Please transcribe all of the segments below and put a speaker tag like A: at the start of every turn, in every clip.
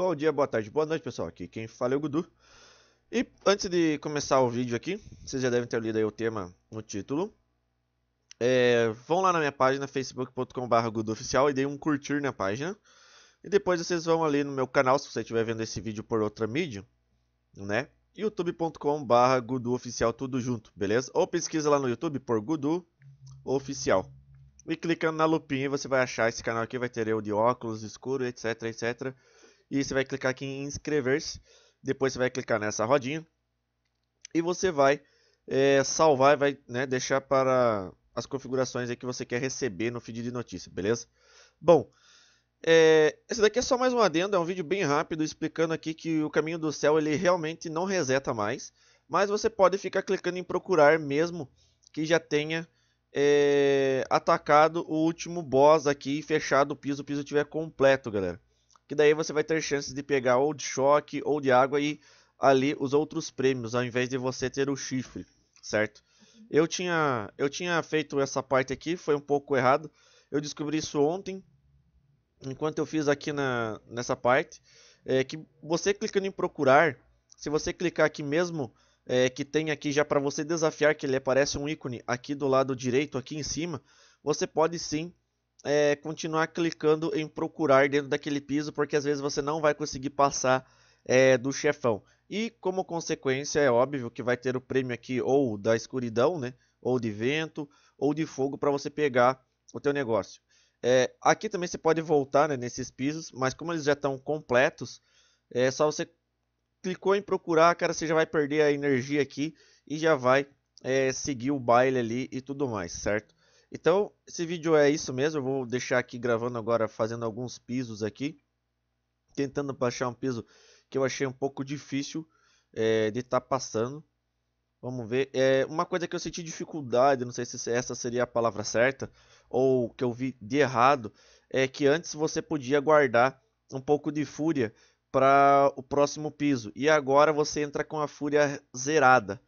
A: Bom dia, boa tarde, boa noite, pessoal. Aqui quem fala é o Gudu. E antes de começar o vídeo aqui, vocês já devem ter lido aí o tema no título. É, vão lá na minha página, facebook.com.br GuduOficial e deem um curtir na página. E depois vocês vão ali no meu canal, se você estiver vendo esse vídeo por outra mídia, né? youtube.com.br GuduOficial, tudo junto, beleza? Ou pesquisa lá no YouTube por Gudu Oficial. E clicando na lupinha você vai achar esse canal aqui, vai ter eu de óculos escuro, etc, etc e você vai clicar aqui em inscrever-se. Depois você vai clicar nessa rodinha. E você vai é, salvar e vai né, deixar para as configurações que você quer receber no feed de notícia, beleza? Bom, é, esse daqui é só mais um adendo, é um vídeo bem rápido explicando aqui que o caminho do céu ele realmente não reseta mais, mas você pode ficar clicando em procurar mesmo que já tenha é, atacado o último boss aqui e fechado o piso, o piso tiver completo, galera que daí você vai ter chances de pegar ou de choque ou de água e ali os outros prêmios, ao invés de você ter o chifre, certo? Eu tinha, eu tinha feito essa parte aqui, foi um pouco errado. Eu descobri isso ontem, enquanto eu fiz aqui na, nessa parte, é que você clicando em procurar, se você clicar aqui mesmo, é, que tem aqui já para você desafiar, que ele aparece um ícone aqui do lado direito, aqui em cima, você pode sim é, continuar clicando em procurar dentro daquele piso, porque às vezes você não vai conseguir passar é, do chefão. E como consequência, é óbvio que vai ter o prêmio aqui ou da escuridão, né? Ou de vento, ou de fogo para você pegar o teu negócio. É, aqui também você pode voltar né, nesses pisos, mas como eles já estão completos, é só você clicou em procurar, cara, você já vai perder a energia aqui e já vai é, seguir o baile ali e tudo mais, certo? Então, esse vídeo é isso mesmo. Eu vou deixar aqui gravando agora, fazendo alguns pisos aqui. Tentando baixar um piso que eu achei um pouco difícil é, de estar tá passando. Vamos ver. É, uma coisa que eu senti dificuldade, não sei se essa seria a palavra certa, ou que eu vi de errado, é que antes você podia guardar um pouco de fúria para o próximo piso. E agora você entra com a fúria zerada.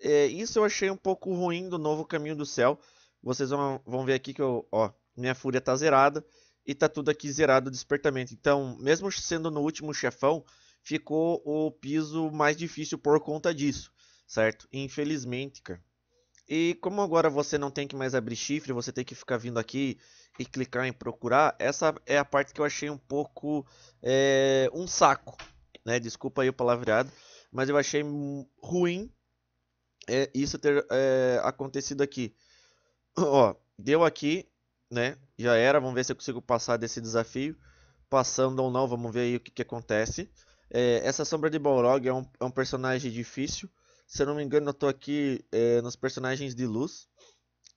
A: É, isso eu achei um pouco ruim do novo caminho do céu vocês vão, vão ver aqui que eu, ó, minha fúria tá zerada e tá tudo aqui zerado o despertamento. Então, mesmo sendo no último chefão, ficou o piso mais difícil por conta disso, certo? Infelizmente, cara. E como agora você não tem que mais abrir chifre, você tem que ficar vindo aqui e clicar em procurar, essa é a parte que eu achei um pouco é, um saco, né? Desculpa aí o palavreado, mas eu achei ruim é, isso ter é, acontecido aqui. Ó, deu aqui, né? Já era, vamos ver se eu consigo passar desse desafio. Passando ou não, vamos ver aí o que, que acontece. É, essa Sombra de Balrog é um, é um, personagem difícil. Se eu não me engano, eu tô aqui é, nos personagens de luz.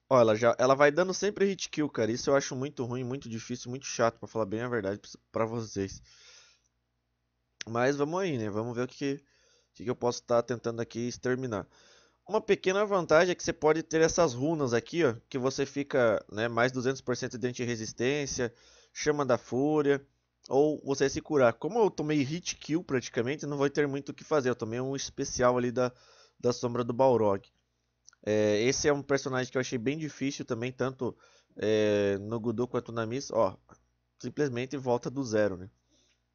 A: Ó, ela, já, ela vai dando sempre hit kill, cara. Isso eu acho muito ruim, muito difícil, muito chato, pra falar bem a verdade pra vocês. Mas vamos aí, né? Vamos ver o que, que, que eu posso estar tá tentando aqui exterminar. Uma pequena vantagem é que você pode ter essas runas aqui, ó, que você fica né, mais 200% de resistência, chama da fúria, ou você se curar. Como eu tomei hit kill praticamente, não vai ter muito o que fazer. Eu tomei um especial ali da, da Sombra do Balrog. É, esse é um personagem que eu achei bem difícil também, tanto é, no Gudu quanto na Miss. Ó, simplesmente volta do zero, né?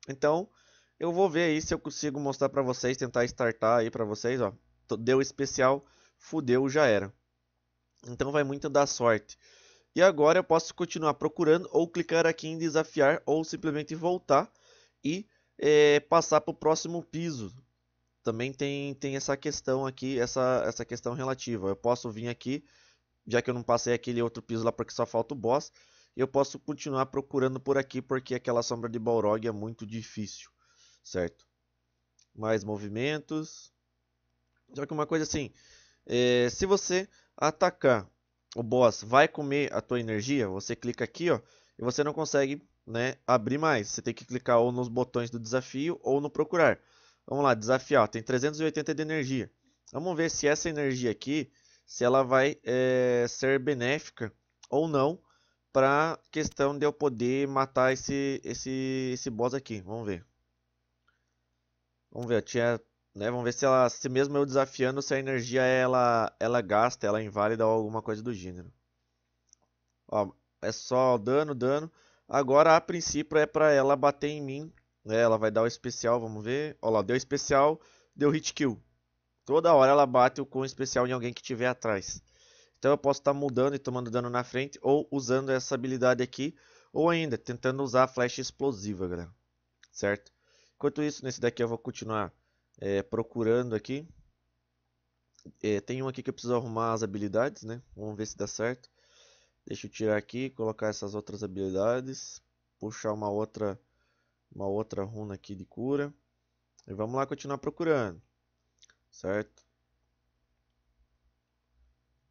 A: Então, eu vou ver aí se eu consigo mostrar pra vocês, tentar startar aí pra vocês, ó deu especial, fudeu, já era. Então vai muito da sorte. E agora eu posso continuar procurando ou clicar aqui em desafiar ou simplesmente voltar e é, passar para o próximo piso. Também tem, tem essa questão aqui, essa, essa questão relativa. Eu posso vir aqui, já que eu não passei aquele outro piso lá porque só falta o boss, eu posso continuar procurando por aqui porque aquela sombra de Balrog é muito difícil, certo? Mais movimentos. Só que uma coisa assim, é, se você atacar o boss, vai comer a tua energia, você clica aqui, ó, e você não consegue, né, abrir mais. Você tem que clicar ou nos botões do desafio ou no procurar. Vamos lá, desafiar, ó, tem 380 de energia. Vamos ver se essa energia aqui, se ela vai é, ser benéfica ou não para questão de eu poder matar esse, esse, esse boss aqui. Vamos ver. Vamos ver, eu tinha né? Vamos ver se ela, se mesmo eu desafiando, se a energia ela, ela gasta, ela é inválida ou alguma coisa do gênero. Ó, é só dano, dano. Agora, a princípio, é para ela bater em mim. Né? Ela vai dar o especial, vamos ver. Ó lá, deu especial, deu hit kill. Toda hora ela bate com especial em alguém que tiver atrás. Então eu posso estar tá mudando e tomando dano na frente, ou usando essa habilidade aqui, ou ainda tentando usar a flecha explosiva, galera. Certo? Enquanto isso, nesse daqui eu vou continuar é, procurando aqui. É, tem um aqui que eu preciso arrumar as habilidades, né? Vamos ver se dá certo. Deixa eu tirar aqui, colocar essas outras habilidades. Puxar uma outra, uma outra runa aqui de cura. E vamos lá continuar procurando. Certo?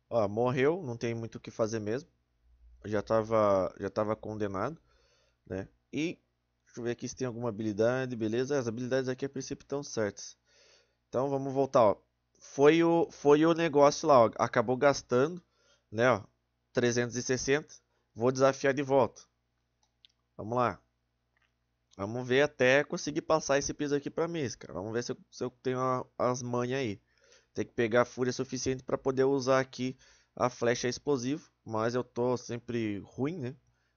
A: Ó, morreu, não tem muito o que fazer mesmo. Já estava já tava condenado, né? E Deixa eu ver aqui se tem alguma habilidade, beleza? As habilidades aqui a é princípio estão certas. Então vamos voltar, ó. Foi o, foi o negócio lá, ó. Acabou gastando, né, ó. 360. Vou desafiar de volta. Vamos lá. Vamos ver até conseguir passar esse piso aqui pra mesa, cara. Vamos ver se eu, se eu tenho a, as manhas aí. Tem que pegar a fúria suficiente para poder usar aqui a flecha explosiva. Mas eu tô sempre ruim, né?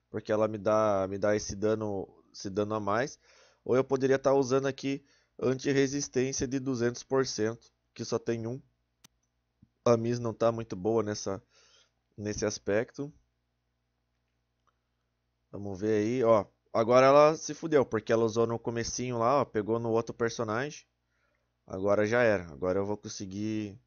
A: Porque ela me dá, me dá esse dano se dando a mais, ou eu poderia estar tá usando aqui anti-resistência de 200%, que só tem um. A Miss não está muito boa nessa, nesse aspecto. Vamos ver aí, ó. Agora ela se fudeu, porque ela usou no comecinho lá, ó, pegou no outro personagem. Agora já era, agora eu vou conseguir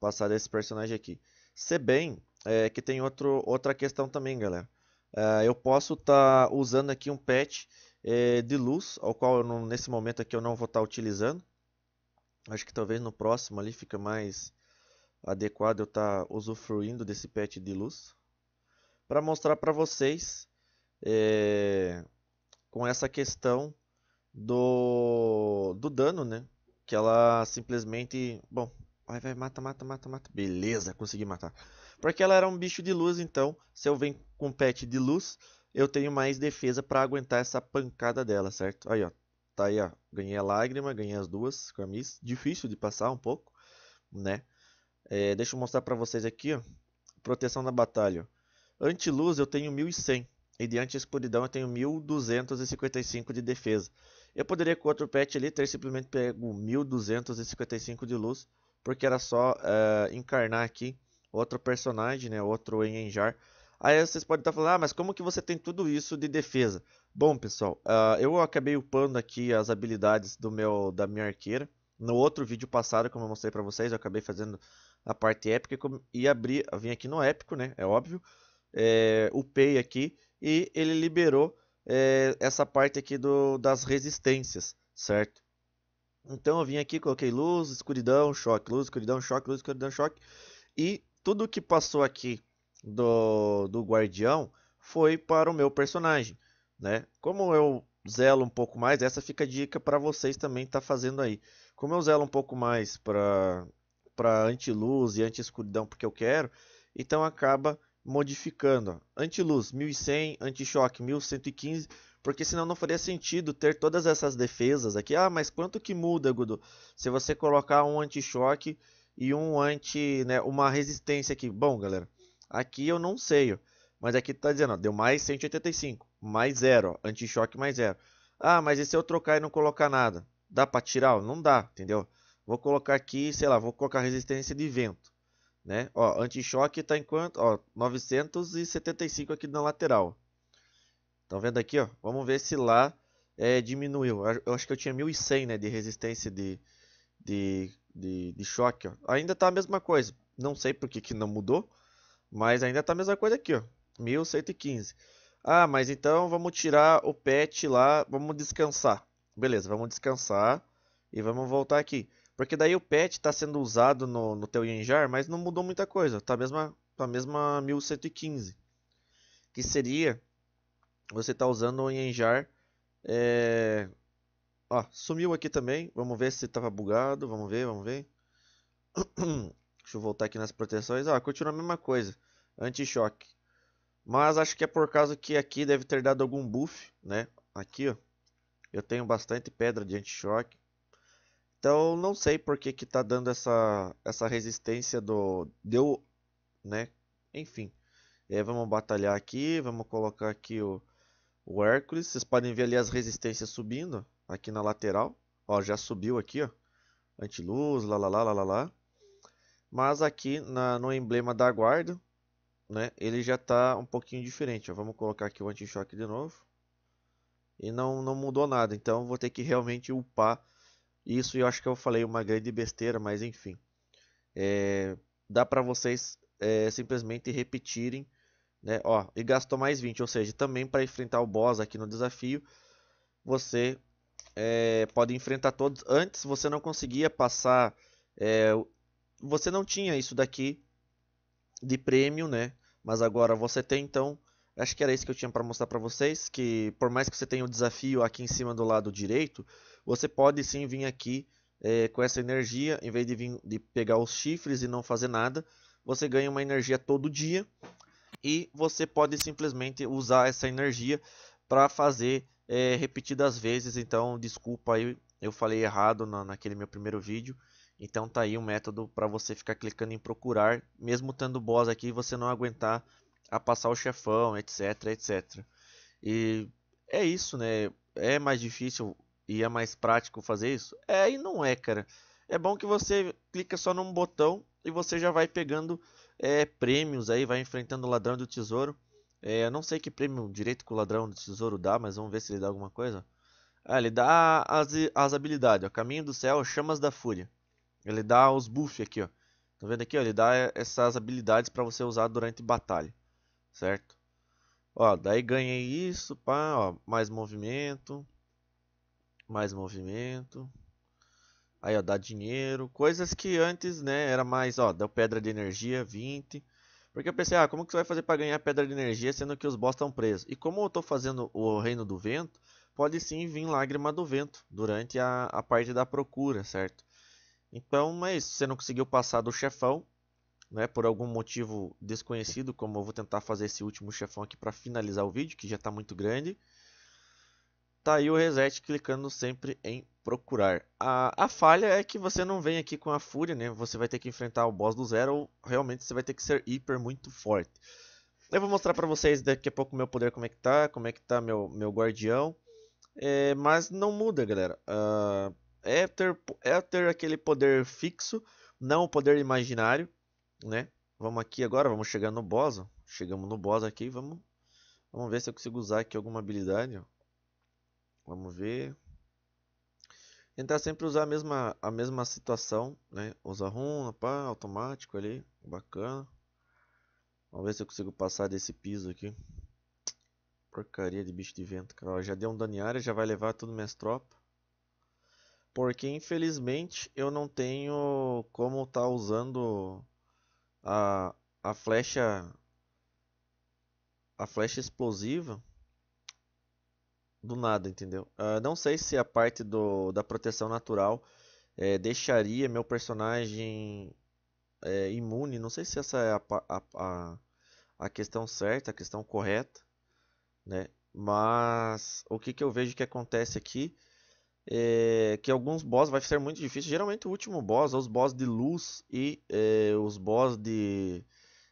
A: passar desse personagem aqui. Se bem é, que tem outro, outra questão também, galera. Ah, eu posso estar tá usando aqui um patch eh, de luz, ao qual não, nesse momento aqui eu não vou estar tá utilizando. Acho que talvez no próximo ali fica mais adequado eu estar tá usufruindo desse patch de luz. Para mostrar para vocês eh, com essa questão do, do dano, né? Que ela simplesmente... Bom, vai, vai, mata, mata, mata, mata. Beleza, consegui matar. Porque ela era um bicho de luz, então se eu venho com pet de luz, eu tenho mais defesa para aguentar essa pancada dela, certo? Aí, ó. Tá aí, ó. Ganhei a lágrima, ganhei as duas camisas. Difícil de passar um pouco, né? É, deixa eu mostrar para vocês aqui, ó. Proteção na batalha. Anti-luz eu tenho 1100. E diante anti escuridão eu tenho 1255 de defesa. Eu poderia com outro pet ali ter simplesmente pego 1255 de luz. Porque era só uh, encarnar aqui outro personagem, né? Outro Enjar. Aí vocês podem estar tá falando, ah, mas como que você tem tudo isso de defesa? Bom, pessoal, uh, eu acabei upando aqui as habilidades do meu da minha arqueira. No outro vídeo passado, como eu mostrei para vocês, eu acabei fazendo a parte épica e abri, vim aqui no épico, né? É óbvio. É, upei aqui e ele liberou é, essa parte aqui do, das resistências, certo? Então eu vim aqui, coloquei luz, escuridão, choque, luz, escuridão, choque, luz, escuridão, choque. E tudo que passou aqui do, do Guardião foi para o meu personagem, né? Como eu zelo um pouco mais, essa fica a dica para vocês também estar tá fazendo aí. Como eu zelo um pouco mais para para anti-luz e anti-escuridão porque eu quero, então acaba modificando. Anti-luz 1100, anti-choque 1115, porque senão não faria sentido ter todas essas defesas aqui. Ah, mas quanto que muda, Gudo? Se você colocar um anti-choque e um anti, né, uma resistência aqui. Bom, galera, aqui eu não sei, mas aqui tá dizendo, ó, deu mais 185, mais zero, anti-choque mais zero. Ah, mas e se eu trocar e não colocar nada? Dá para tirar? Não dá, entendeu? Vou colocar aqui, sei lá, vou colocar resistência de vento, né? Ó, anti-choque tá quanto ó, 975 aqui na lateral. Estão vendo aqui, ó? Vamos ver se lá é, diminuiu. Eu acho que eu tinha 1100, né, de resistência de, de de, de choque, ó. Ainda tá a mesma coisa. Não sei por que, que não mudou, mas ainda tá a mesma coisa aqui, ó. 1115. Ah, mas então vamos tirar o pet lá, vamos descansar. Beleza, vamos descansar e vamos voltar aqui. Porque daí o pet está sendo usado no, no teu Yenjar, mas não mudou muita coisa. Tá a mesma, tá a mesma 1115. Que seria você tá usando o Yenjar é, Ó, sumiu aqui também. Vamos ver se estava bugado. Vamos ver, vamos ver. Deixa eu voltar aqui nas proteções. Ó, continua a mesma coisa. Anti-choque. Mas acho que é por causa que aqui deve ter dado algum buff, né? Aqui, ó. Eu tenho bastante pedra de anti-choque. Então, não sei por que que tá dando essa, essa resistência do... Deu, né? Enfim. É, vamos batalhar aqui. Vamos colocar aqui o o Hércules, vocês podem ver ali as resistências subindo aqui na lateral. Ó, já subiu aqui, ó. Antiluz, lá, lá, lá, lá, lá, lá. Mas aqui na, no emblema da guarda, né, ele já está um pouquinho diferente. Ó. Vamos colocar aqui o anti-choque de novo. E não, não mudou nada, então vou ter que realmente upar isso. E eu acho que eu falei uma grande besteira, mas enfim. É, dá para vocês é, simplesmente repetirem né? Ó, e gastou mais 20, ou seja, também para enfrentar o boss aqui no desafio, você é, pode enfrentar todos. Antes você não conseguia passar, é, você não tinha isso daqui de prêmio, né? Mas agora você tem, então, acho que era isso que eu tinha para mostrar para vocês, que por mais que você tenha o desafio aqui em cima do lado direito, você pode sim vir aqui é, com essa energia, em vez de, vir, de pegar os chifres e não fazer nada, você ganha uma energia todo dia, e você pode simplesmente usar essa energia para fazer é, repetidas vezes. Então, desculpa aí, eu falei errado na, naquele meu primeiro vídeo. Então tá aí o um método para você ficar clicando em procurar, mesmo tendo boss aqui, você não aguentar a passar o chefão, etc, etc. E é isso, né? É mais difícil e é mais prático fazer isso? É e não é, cara. É bom que você clica só num botão e você já vai pegando é, prêmios aí, vai enfrentando o ladrão do tesouro. É, eu não sei que prêmio direito que o ladrão do tesouro dá, mas vamos ver se ele dá alguma coisa. Ah, ele dá as, as habilidades, ó, Caminho do Céu, Chamas da Fúria. Ele dá os buffs aqui, ó. Tá vendo aqui, ó? Ele dá essas habilidades para você usar durante batalha, certo? Ó, daí ganhei isso, pá, ó, mais movimento, mais movimento, Aí, ó, dá dinheiro. Coisas que antes, né, era mais, ó, deu pedra de energia, 20. Porque eu pensei, ah, como que você vai fazer para ganhar pedra de energia sendo que os boss estão presos? E como eu tô fazendo o Reino do Vento, pode sim vir Lágrima do Vento durante a, a parte da procura, certo? Então é isso, você não conseguiu passar do chefão, né, por algum motivo desconhecido, como eu vou tentar fazer esse último chefão aqui para finalizar o vídeo, que já está muito grande. Tá aí o reset clicando sempre em procurar. A, a falha é que você não vem aqui com a fúria, né? Você vai ter que enfrentar o boss do zero ou realmente você vai ter que ser hiper muito forte. Eu vou mostrar pra vocês daqui a pouco meu poder como é que tá, como é que tá meu, meu guardião. É, mas não muda, galera. Uh, é, ter, é ter aquele poder fixo, não o poder imaginário, né? Vamos aqui agora, vamos chegar no boss. Ó. Chegamos no boss aqui, vamos, vamos ver se eu consigo usar aqui alguma habilidade, ó. Vamos ver. Tentar sempre usar a mesma, a mesma situação, né? Usar runa, pá, automático ali. Bacana. Vamos ver se eu consigo passar desse piso aqui. Porcaria de bicho de vento, cara. já deu um dano área, já vai levar tudo minhas tropas. Porque infelizmente eu não tenho como estar tá usando a, a flecha a flecha explosiva do nada, entendeu? Uh, não sei se a parte do, da proteção natural é, deixaria meu personagem é, imune. Não sei se essa é a, a, a, a questão certa, a questão correta, né? Mas o que, que eu vejo que acontece aqui é que alguns boss vai ser muito difícil. Geralmente o último boss, os boss de luz e é, os boss de,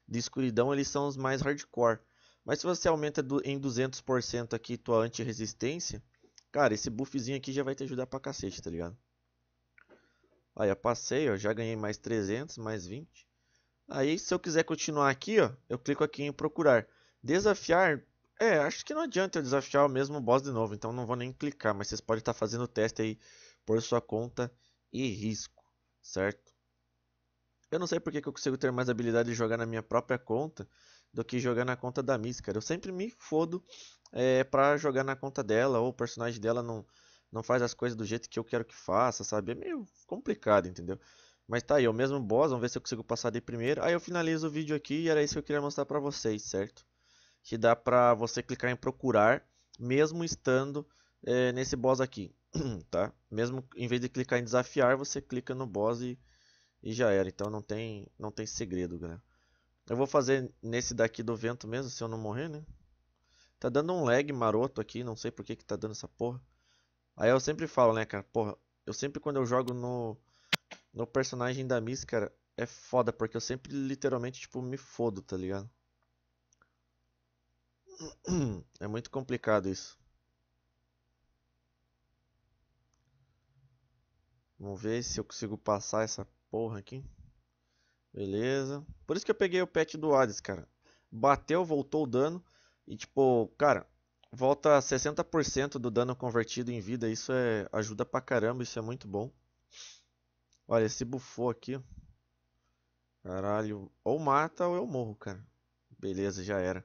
A: de escuridão, eles são os mais hardcore. Mas se você aumenta do, em 200% aqui tua anti-resistência, cara, esse buffzinho aqui já vai te ajudar pra cacete, tá ligado? Aí, eu passei, ó, já ganhei mais 300, mais 20. Aí, se eu quiser continuar aqui, ó, eu clico aqui em procurar. Desafiar, é, acho que não adianta eu desafiar o mesmo boss de novo, então não vou nem clicar, mas vocês podem estar tá fazendo o teste aí por sua conta e risco, certo? Eu não sei porque que eu consigo ter mais habilidade de jogar na minha própria conta do que jogar na conta da Miss, cara. Eu sempre me fodo é, pra jogar na conta dela, ou o personagem dela não, não faz as coisas do jeito que eu quero que faça, sabe? É meio complicado, entendeu? Mas tá aí, é o mesmo boss, vamos ver se eu consigo passar de primeiro. Aí eu finalizo o vídeo aqui e era isso que eu queria mostrar pra vocês, certo? Que dá pra você clicar em procurar, mesmo estando é, nesse boss aqui, tá? Mesmo em vez de clicar em desafiar, você clica no boss e e já era. Então não tem, não tem segredo, galera. Eu vou fazer nesse daqui do vento mesmo, se eu não morrer, né? Tá dando um lag maroto aqui, não sei por que que tá dando essa porra. Aí eu sempre falo, né, cara, porra, eu sempre quando eu jogo no, no personagem da Miss, cara, é foda, porque eu sempre literalmente, tipo, me fodo, tá ligado? É muito complicado isso. Vamos ver se eu consigo passar essa porra aqui. Beleza. Por isso que eu peguei o pet do Hades, cara. Bateu, voltou o dano. E tipo, cara, volta 60% do dano convertido em vida. Isso é ajuda pra caramba, isso é muito bom. Olha, esse bufou aqui. Caralho. Ou mata ou eu morro, cara. Beleza, já era.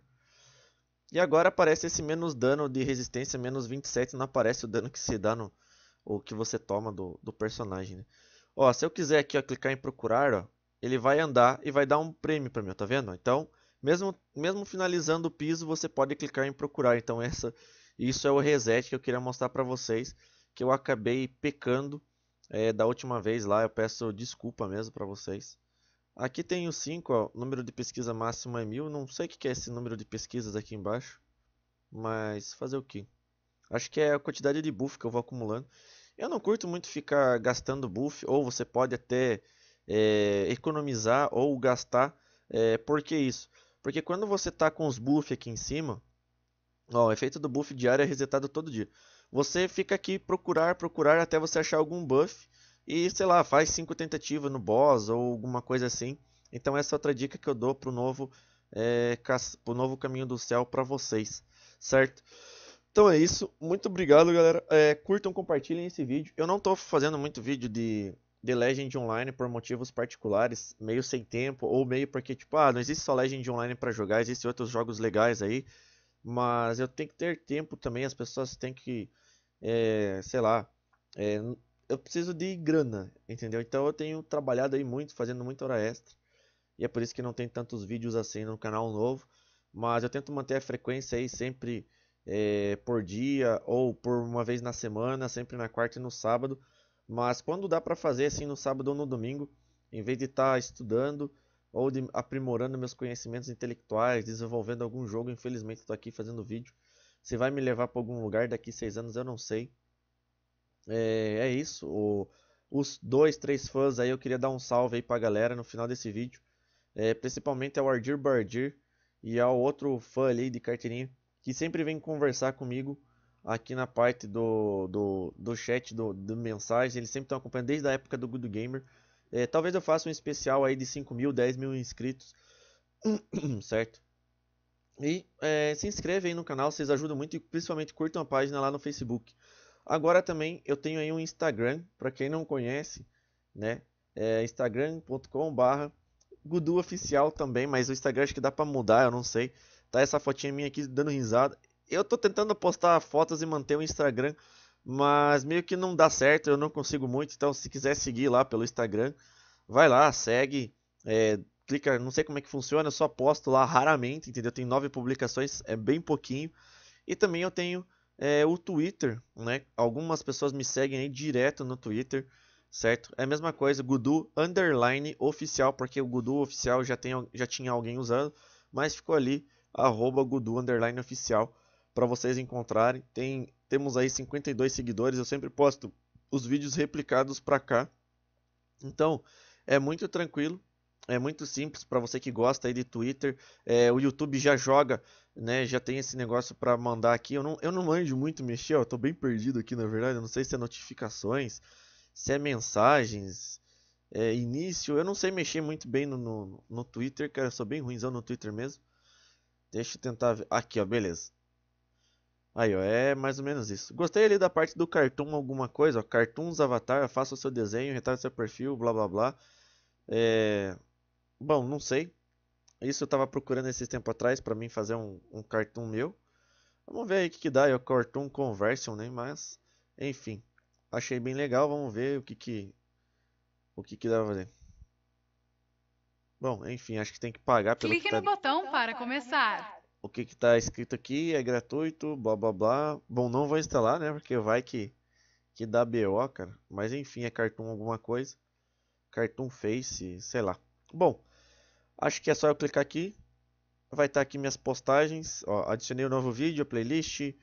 A: E agora aparece esse menos dano de resistência, menos 27. Não aparece o dano que se dá no... Ou que você toma do, do personagem, né? Ó, se eu quiser aqui ó, clicar em procurar, ó, ele vai andar e vai dar um prêmio para mim, tá vendo? Então, mesmo, mesmo finalizando o piso, você pode clicar em procurar. Então, essa, isso é o reset que eu queria mostrar para vocês, que eu acabei pecando é, da última vez lá. Eu peço desculpa mesmo para vocês. Aqui tem o 5, ó, número de pesquisa máximo é 1000. Não sei o que é esse número de pesquisas aqui embaixo, mas fazer o que? Acho que é a quantidade de buff que eu vou acumulando. Eu não curto muito ficar gastando buff, ou você pode até é, economizar ou gastar. É, por que isso? Porque quando você tá com os buffs aqui em cima, ó, o efeito do buff diário é resetado todo dia. Você fica aqui procurar, procurar até você achar algum buff e, sei lá, faz 5 tentativas no boss ou alguma coisa assim. Então essa é outra dica que eu dou o novo, é, novo caminho do céu para vocês, certo? Então é isso. Muito obrigado, galera. É, curtam, compartilhem esse vídeo. Eu não estou fazendo muito vídeo de The Legend Online por motivos particulares, meio sem tempo, ou meio porque, tipo, ah, não existe só Legend Online para jogar, existem outros jogos legais aí. Mas eu tenho que ter tempo também, as pessoas têm que, é, sei lá, é, eu preciso de grana, entendeu? Então eu tenho trabalhado aí muito, fazendo muita hora extra. E é por isso que não tem tantos vídeos assim no canal novo. Mas eu tento manter a frequência aí sempre é, por dia ou por uma vez na semana, sempre na quarta e no sábado. Mas quando dá para fazer assim no sábado ou no domingo, em vez de estar tá estudando ou de aprimorando meus conhecimentos intelectuais, desenvolvendo algum jogo, infelizmente estou aqui fazendo vídeo. Se vai me levar para algum lugar daqui seis anos, eu não sei. É, é isso. O, os dois, três fãs aí, eu queria dar um salve aí pra galera no final desse vídeo. É, principalmente ao Ardir Bardir e ao outro fã ali de carteirinha que sempre vem conversar comigo aqui na parte do, do, do chat, do, do mensagem. Eles sempre estão acompanhando desde a época do Good Gamer. É, talvez eu faça um especial aí de 5 mil, 10 mil inscritos, certo? E é, se inscreve aí no canal, vocês ajudam muito e principalmente curtam a página lá no Facebook. Agora também eu tenho aí um Instagram, para quem não conhece, né? É instagramcom oficial também, mas o Instagram acho que dá para mudar, eu não sei. Tá essa fotinha minha aqui dando risada. Eu tô tentando postar fotos e manter o Instagram, mas meio que não dá certo, eu não consigo muito. Então, se quiser seguir lá pelo Instagram, vai lá, segue, é, clica, não sei como é que funciona, eu só posto lá raramente, entendeu? Tem nove publicações, é bem pouquinho. E também eu tenho é, o Twitter, né? Algumas pessoas me seguem aí direto no Twitter certo? É a mesma coisa, Gudu underline oficial, porque o Gudu oficial já, tem, já tinha alguém usando, mas ficou ali arroba Gudu underline oficial para vocês encontrarem. Tem, temos aí 52 seguidores, eu sempre posto os vídeos replicados para cá. Então, é muito tranquilo, é muito simples para você que gosta aí de Twitter. É, o YouTube já joga, né? Já tem esse negócio para mandar aqui. Eu não, eu não manjo muito mexer, eu tô bem perdido aqui na verdade. Eu não sei se é notificações, se é mensagens, é, início. Eu não sei mexer muito bem no, no, no Twitter, cara. Eu sou bem ruimzão no Twitter mesmo. Deixa eu tentar ver. Aqui, ó, beleza. Aí, ó, é mais ou menos isso. Gostei ali da parte do cartoon alguma coisa, ó. Cartoons, avatar, faça o seu desenho, retarde seu perfil, blá blá blá. É... Bom, não sei. Isso eu tava procurando esses tempo atrás para mim fazer um, um cartoon meu. Vamos ver aí o que, que dá, é o cartoon conversion, né? Mas, enfim. Achei bem legal, vamos ver o que que... O que que dá pra fazer. Bom, enfim, acho que tem que pagar pelo. Clique tá no tá... botão então para começar. Então o que está escrito aqui é gratuito, blá blá blá. Bom, não vou instalar, né? Porque vai que, que dá BO, cara. Mas enfim, é Cartoon alguma coisa. Cartoon Face, sei lá. Bom, acho que é só eu clicar aqui. Vai estar tá aqui minhas postagens. Ó, adicionei um novo vídeo, playlist.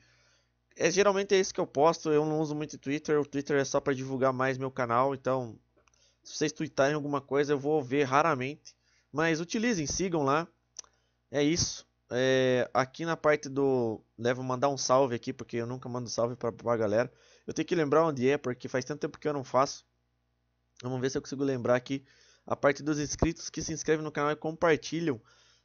A: É, geralmente é isso que eu posto. Eu não uso muito Twitter. O Twitter é só para divulgar mais meu canal. Então, se vocês tweetarem alguma coisa, eu vou ver raramente. Mas utilizem, sigam lá. É isso. É, aqui na parte do. Devo né, mandar um salve aqui, porque eu nunca mando salve pra, pra galera. Eu tenho que lembrar onde é, porque faz tanto tempo que eu não faço. Vamos ver se eu consigo lembrar aqui a parte dos inscritos que se inscrevem no canal e compartilham,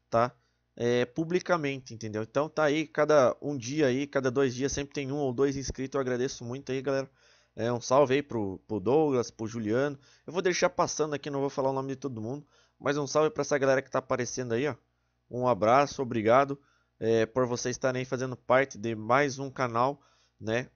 A: tá? É, publicamente, entendeu? Então tá aí, cada um dia aí, cada dois dias sempre tem um ou dois inscritos. Eu agradeço muito aí, galera. É, um salve aí pro, pro Douglas, pro Juliano. Eu vou deixar passando aqui, não vou falar o nome de todo mundo. Mas um salve para essa galera que tá aparecendo aí, ó. Um abraço, obrigado é, por vocês estarem fazendo parte de mais um canal, né?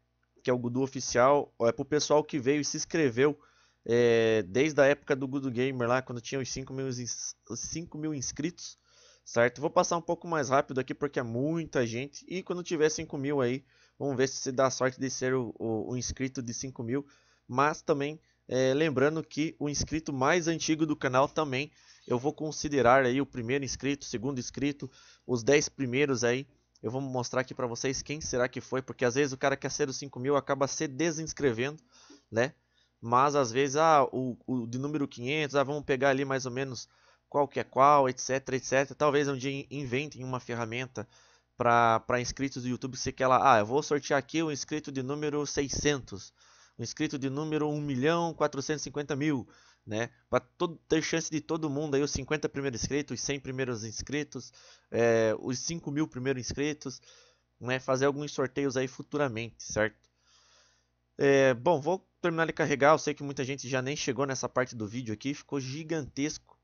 A: Que é o Gudu Oficial. É pro pessoal que veio e se inscreveu é, desde a época do Gudu Gamer lá, quando tinha os 5 mil, ins 5 mil inscritos, certo? Vou passar um pouco mais rápido aqui porque é muita gente. E quando tiver 5 mil aí, vamos ver se se dá sorte de ser o, o, o inscrito de 5 mil. Mas também é, lembrando que o inscrito mais antigo do canal também eu vou considerar aí o primeiro inscrito, o segundo inscrito, os 10 primeiros aí. Eu vou mostrar aqui para vocês quem será que foi, porque às vezes o cara quer ser os 5 mil, acaba se desinscrevendo, né? Mas às vezes, ah, o, o de número 500, ah, vamos pegar ali mais ou menos qual que é qual, etc, etc. Talvez um dia inventem uma ferramenta para inscritos do YouTube, se quer ela, ah, eu vou sortear aqui o um inscrito de número 600, um inscrito de número 1 milhão 450 mil, né? Para ter chance de todo mundo aí, os 50 primeiros inscritos, os 100 primeiros inscritos, é, os 5 mil primeiros inscritos, né? Fazer alguns sorteios aí futuramente, certo? É, bom, vou terminar de carregar. Eu sei que muita gente já nem chegou nessa parte do vídeo aqui, ficou gigantesco.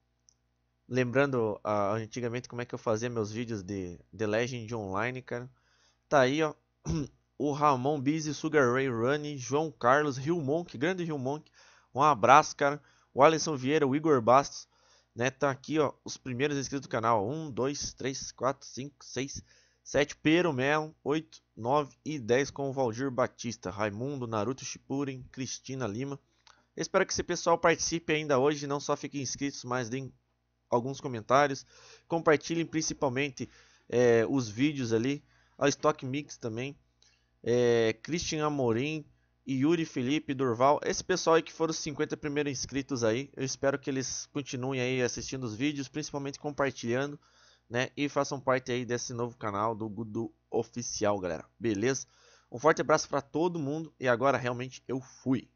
A: Lembrando ah, antigamente como é que eu fazia meus vídeos de The Legend Online, cara. Tá aí, ó. O Ramon Busy, Sugar Ray Runny, João Carlos, Rio Monk, grande Rio Monk. Um abraço, cara o Alisson Vieira, o Igor Bastos, né? Tá aqui, ó, os primeiros inscritos do canal. 1, 2, 3, 4, 5, 6, 7, Pero Melo, 8, 9 e 10 com o Valdir Batista, Raimundo, Naruto Shippuden, Cristina Lima. Espero que esse pessoal participe ainda hoje, não só fiquem inscritos, mas deem alguns comentários. Compartilhem principalmente é, os vídeos ali, a Stock Mix também. É, Christian Amorim, Yuri, Felipe, Durval, esse pessoal aí que foram os 50 primeiros inscritos aí, eu espero que eles continuem aí assistindo os vídeos, principalmente compartilhando, né? E façam parte aí desse novo canal do Gudu Oficial, galera. Beleza? Um forte abraço para todo mundo e agora realmente eu fui.